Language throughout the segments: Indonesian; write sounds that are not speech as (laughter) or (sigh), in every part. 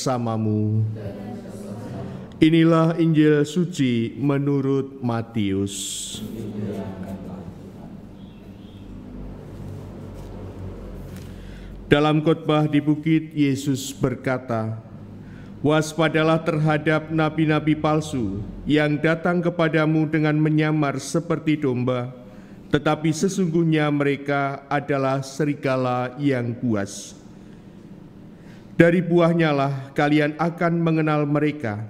sesamamu. Inilah Injil suci menurut Matius. Dalam khotbah di bukit, Yesus berkata, Waspadalah terhadap nabi-nabi palsu yang datang kepadamu dengan menyamar seperti domba, tetapi sesungguhnya mereka adalah serigala yang buas. Dari buahnya lah kalian akan mengenal mereka.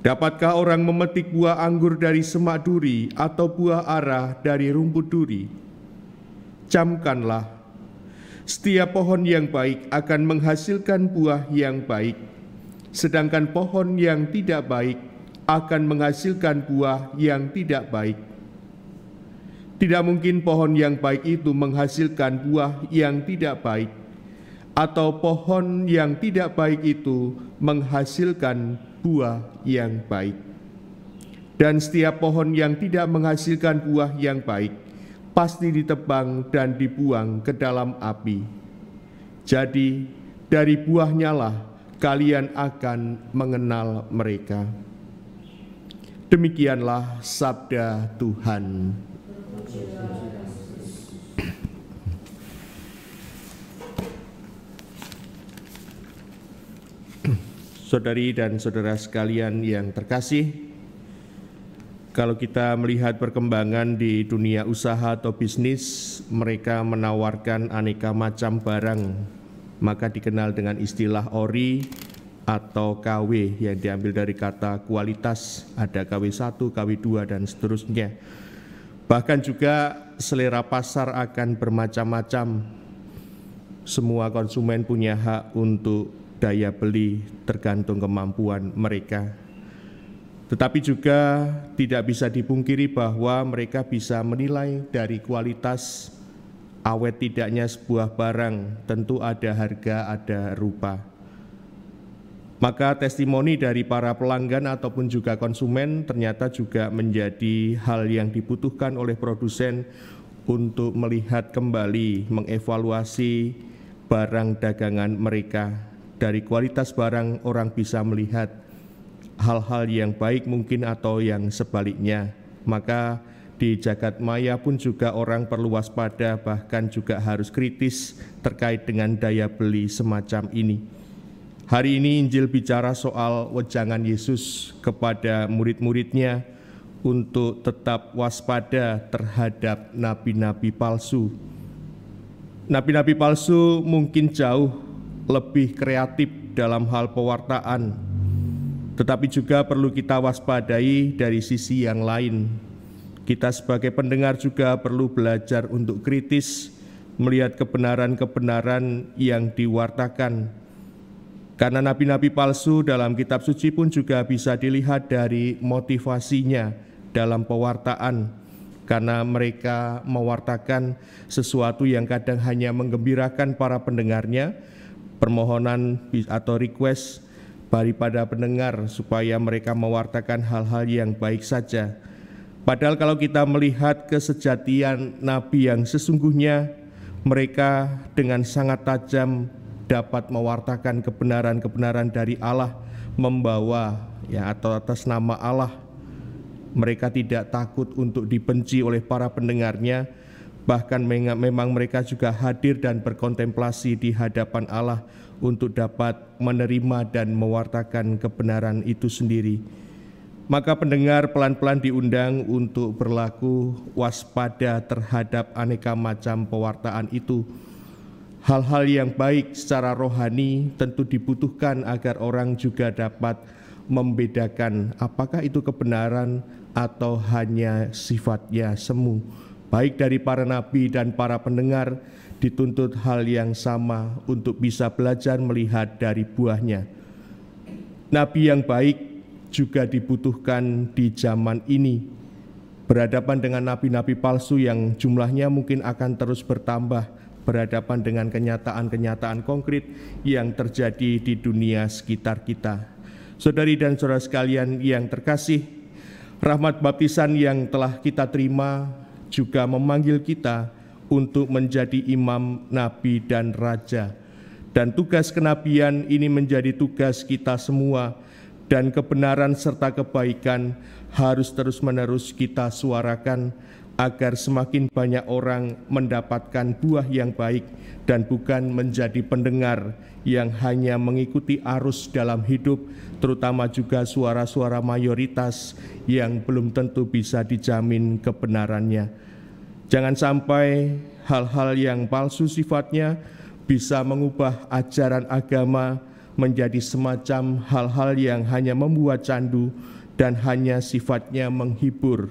Dapatkah orang memetik buah anggur dari semak duri atau buah arah dari rumput duri? Camkanlah, setiap pohon yang baik akan menghasilkan buah yang baik, sedangkan pohon yang tidak baik akan menghasilkan buah yang tidak baik. Tidak mungkin pohon yang baik itu menghasilkan buah yang tidak baik atau pohon yang tidak baik itu menghasilkan buah yang baik. Dan setiap pohon yang tidak menghasilkan buah yang baik pasti ditebang dan dibuang ke dalam api. Jadi, dari buahnya lah kalian akan mengenal mereka. Demikianlah sabda Tuhan. saudari dan saudara sekalian yang terkasih, kalau kita melihat perkembangan di dunia usaha atau bisnis, mereka menawarkan aneka macam barang, maka dikenal dengan istilah ori atau KW yang diambil dari kata kualitas, ada KW1, KW2 dan seterusnya. Bahkan juga selera pasar akan bermacam-macam. Semua konsumen punya hak untuk daya beli tergantung kemampuan mereka. Tetapi juga tidak bisa dipungkiri bahwa mereka bisa menilai dari kualitas awet tidaknya sebuah barang, tentu ada harga, ada rupa. Maka testimoni dari para pelanggan ataupun juga konsumen ternyata juga menjadi hal yang dibutuhkan oleh produsen untuk melihat kembali, mengevaluasi barang dagangan mereka dari kualitas barang orang bisa melihat hal-hal yang baik mungkin atau yang sebaliknya. Maka di jagat maya pun juga orang perlu waspada bahkan juga harus kritis terkait dengan daya beli semacam ini. Hari ini Injil bicara soal wejangan Yesus kepada murid-muridnya untuk tetap waspada terhadap nabi-nabi palsu. Nabi-nabi palsu mungkin jauh lebih kreatif dalam hal pewartaan, tetapi juga perlu kita waspadai dari sisi yang lain. Kita sebagai pendengar juga perlu belajar untuk kritis melihat kebenaran-kebenaran yang diwartakan. Karena nabi-nabi palsu dalam kitab suci pun juga bisa dilihat dari motivasinya dalam pewartaan, karena mereka mewartakan sesuatu yang kadang hanya menggembirakan para pendengarnya, permohonan atau request daripada pendengar supaya mereka mewartakan hal-hal yang baik saja. Padahal kalau kita melihat kesejatian nabi yang sesungguhnya, mereka dengan sangat tajam dapat mewartakan kebenaran-kebenaran dari Allah membawa ya atau atas nama Allah mereka tidak takut untuk dibenci oleh para pendengarnya Bahkan memang mereka juga hadir dan berkontemplasi di hadapan Allah untuk dapat menerima dan mewartakan kebenaran itu sendiri. Maka pendengar pelan-pelan diundang untuk berlaku waspada terhadap aneka macam pewartaan itu. Hal-hal yang baik secara rohani tentu dibutuhkan agar orang juga dapat membedakan apakah itu kebenaran atau hanya sifatnya semu baik dari para nabi dan para pendengar, dituntut hal yang sama untuk bisa belajar melihat dari buahnya. Nabi yang baik juga dibutuhkan di zaman ini. Berhadapan dengan nabi-nabi palsu yang jumlahnya mungkin akan terus bertambah, berhadapan dengan kenyataan-kenyataan konkret yang terjadi di dunia sekitar kita. Saudari dan saudara sekalian yang terkasih, rahmat baptisan yang telah kita terima juga memanggil kita untuk menjadi imam, nabi, dan raja. Dan tugas kenabian ini menjadi tugas kita semua, dan kebenaran serta kebaikan harus terus-menerus kita suarakan agar semakin banyak orang mendapatkan buah yang baik dan bukan menjadi pendengar yang hanya mengikuti arus dalam hidup, terutama juga suara-suara mayoritas yang belum tentu bisa dijamin kebenarannya. Jangan sampai hal-hal yang palsu sifatnya bisa mengubah ajaran agama menjadi semacam hal-hal yang hanya membuat candu dan hanya sifatnya menghibur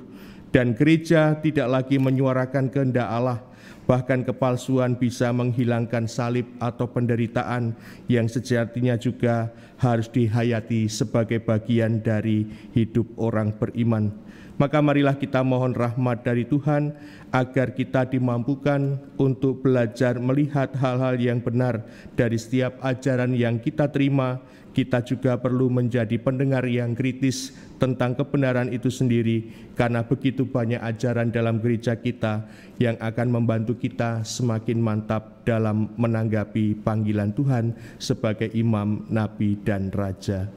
dan gereja tidak lagi menyuarakan kehendak Allah Bahkan kepalsuan bisa menghilangkan salib atau penderitaan yang sejatinya juga harus dihayati sebagai bagian dari hidup orang beriman. Maka marilah kita mohon rahmat dari Tuhan agar kita dimampukan untuk belajar melihat hal-hal yang benar dari setiap ajaran yang kita terima. Kita juga perlu menjadi pendengar yang kritis tentang kebenaran itu sendiri karena begitu banyak ajaran dalam gereja kita yang akan membantu membantu kita semakin mantap dalam menanggapi panggilan Tuhan sebagai imam, nabi, dan raja.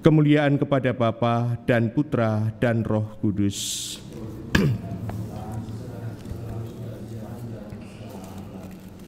Kemuliaan kepada Bapa dan Putra dan Roh Kudus. (clears throat)